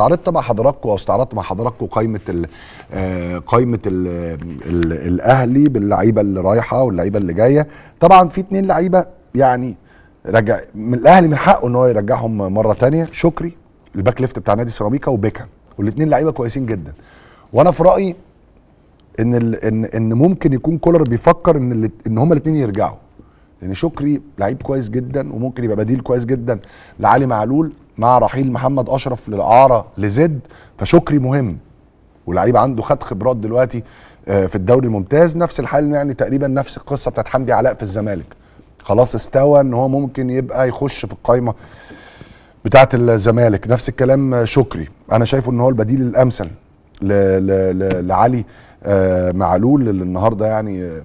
استعرضت مع حضراتكم او استعرضت مع حضراتكم قائمه الـ آه، قائمه الـ الـ الاهلي باللعيبه اللي رايحه واللعيبه اللي جايه طبعا في اتنين لعيبه يعني رجع من الاهلي من حقه ان هو يرجعهم مره تانية شكري الباك ليفت بتاع نادي سيراميكا وبيكهام والاثنين لعيبه كويسين جدا وانا في رايي ان ان ان ممكن يكون كولر بيفكر ان ان هما الاثنين يرجعوا لان يعني شكري لعيب كويس جدا وممكن يبقى بديل كويس جدا لعلي معلول مع رحيل محمد اشرف للاعاره لزد فشكري مهم ولعيب عنده خد خبرات دلوقتي آه، في الدوري الممتاز نفس الحال يعني تقريبا نفس القصه بتاعت حمدي علاء في الزمالك خلاص استوى ان هو ممكن يبقى يخش في القايمه بتاعت الزمالك نفس الكلام شكري انا شايفه ان هو البديل الامثل ل ل ل لعلي آه، معلول اللي النهارده يعني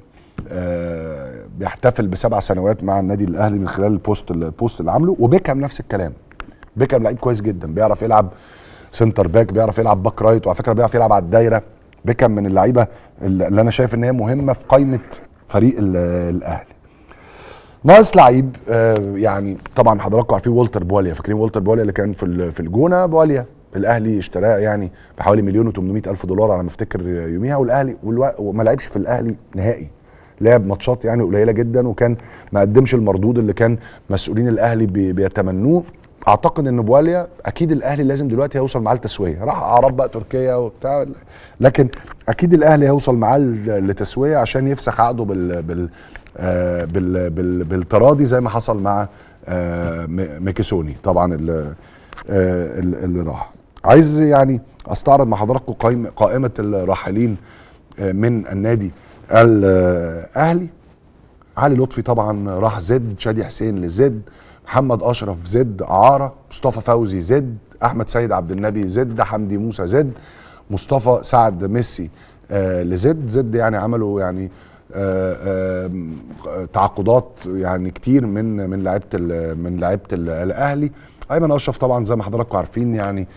آه، بيحتفل بسبع سنوات مع النادي الاهلي من خلال البوست البوست اللي عامله وبيكهام نفس الكلام بيكهام لعيب كويس جدا بيعرف يلعب سنتر باك بيعرف يلعب باك رايت وعلى فكره بيعرف يلعب على الدايره بيكهام من اللعيبه اللي انا شايف ان هي مهمه في قائمه فريق الاهلي ناقص لعيب آه، يعني طبعا حضراتكم عارفين والتر بواليا فاكرين والتر بواليا اللي كان في في الجونه بواليا الاهلي اشتراه يعني بحوالي مليون و800 الف دولار على ما افتكر يوميها والاهلي وما لعبش في الاهلي نهائي لعب ماتشات يعني قليله جدا وكان ما قدمش المردود اللي كان مسؤولين الاهلي بيتمنوه اعتقد ان بواليا اكيد الاهلي لازم دلوقتي هيوصل معاه لتسويه راح اعراب بقى تركيا وبتاع لكن اكيد الاهلي هيوصل معاه لتسويه عشان يفسخ عقده بال بال آه، بال بال بالتراضي زي ما حصل مع آه، ميكيسوني طبعا اللي, آه، اللي راح عايز يعني استعرض مع حضراتكم قائمه الراحلين من النادي الاهلي علي لطفي طبعا راح زد شادي حسين لزد محمد اشرف زد عاره مصطفى فوزي زد احمد سيد عبد النبي زد حمدي موسى زد مصطفى سعد ميسي آه لزد زد يعني عملوا يعني آه آه تعاقدات يعني كتير من من لعيبه من لعيبه الاهلي ايمن اشرف طبعا زي ما حضراتكم عارفين يعني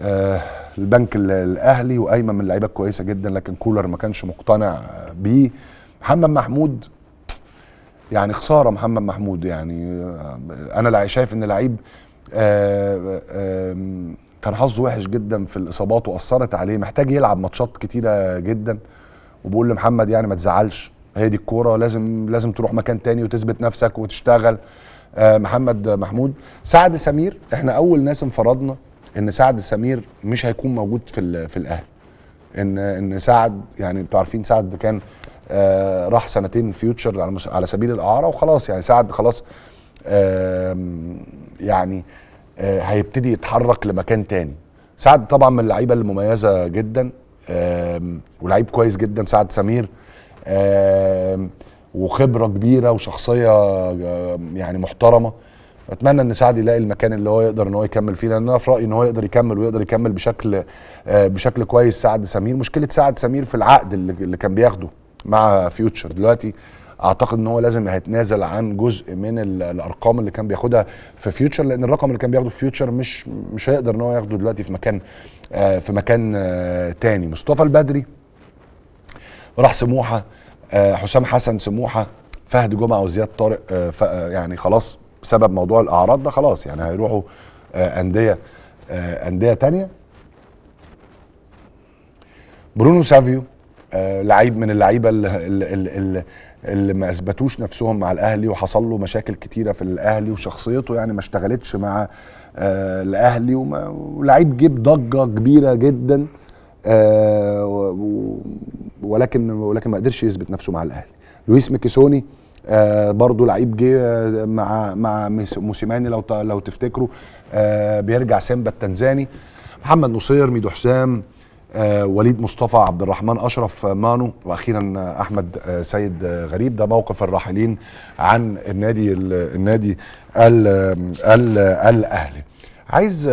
آه البنك الاهلي وايمن من اللعيبه الكويسه جدا لكن كولر ما كانش مقتنع بيه محمد محمود يعني خساره محمد محمود يعني انا شايف ان لعيب آه، آه، كان حظه وحش جدا في الاصابات واثرت عليه محتاج يلعب ماتشات كتيره جدا وبقول لمحمد يعني ما تزعلش هي دي الكوره لازم لازم تروح مكان تاني وتثبت نفسك وتشتغل آه، محمد محمود سعد سمير احنا اول ناس انفرضنا ان سعد سمير مش هيكون موجود في في الاهلي ان ان سعد يعني انتوا عارفين سعد كان آه راح سنتين فيوتشر على, على سبيل الاعاره وخلاص يعني سعد خلاص آه يعني آه هيبتدي يتحرك لمكان تاني سعد طبعا من اللعيبه المميزه جدا ولعيب كويس جدا سعد سمير وخبره كبيره وشخصيه يعني محترمه اتمنى ان سعد يلاقي المكان اللي هو يقدر ان هو يكمل فيه لان انا في رايي ان هو يقدر يكمل ويقدر يكمل بشكل آه، بشكل كويس سعد سمير مشكله سعد سمير في العقد اللي كان بياخده مع فيوتشر دلوقتي اعتقد ان هو لازم هيتنازل عن جزء من الارقام اللي كان بياخدها في فيوتشر لان الرقم اللي كان بياخده في فيوتشر مش مش هيقدر ان هو ياخده دلوقتي في مكان آه في مكان آه تاني مصطفى البدري راح سموحه آه حسام حسن سموحه فهد جمعه وزياد طارق آه, آه، يعني خلاص بسبب موضوع الاعراض ده خلاص يعني هيروحوا آه انديه آه انديه تانيه برونو سافيو آه، لعيب من اللعيبه اللي, اللي, اللي ما اثبتوش نفسهم مع الاهلي وحصل له مشاكل كتيره في الاهلي وشخصيته يعني ما اشتغلتش مع آه، الاهلي ولعيب جيب ضجه كبيره جدا آه، ولكن ولكن ما قدرش يثبت نفسه مع الاهلي لويس ميكيسوني آه برضه لعيب جه مع مع موسيماني لو لو تفتكروا آه بيرجع سيمبا التنزاني محمد نصير ميدو حسام آه، وليد مصطفى عبد الرحمن اشرف مانو واخيرا آه، احمد آه، سيد غريب ده موقف الراحلين عن النادي الـ النادي الـ الـ الاهلي عايز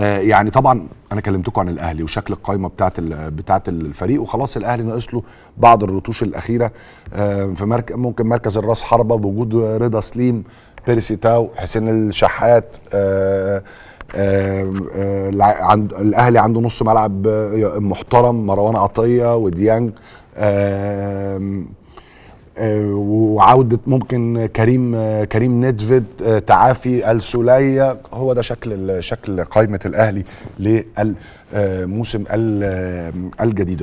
يعني طبعا انا كلمتكم عن الاهلي وشكل القائمه بتاعت بتاعت الفريق وخلاص الاهلي ناقص له بعض الرتوش الاخيره في مركز ممكن مركز الراس حربه بوجود رضا سليم بيرسي تاو حسين الشحات آه، عند الاهلي عنده نص ملعب آه، محترم مروان عطيه وديانج آه، وعودة ممكن كريم كريم ندفد تعافي السولية هو ده شكل شكل قائمة الأهلي للموسم الجديد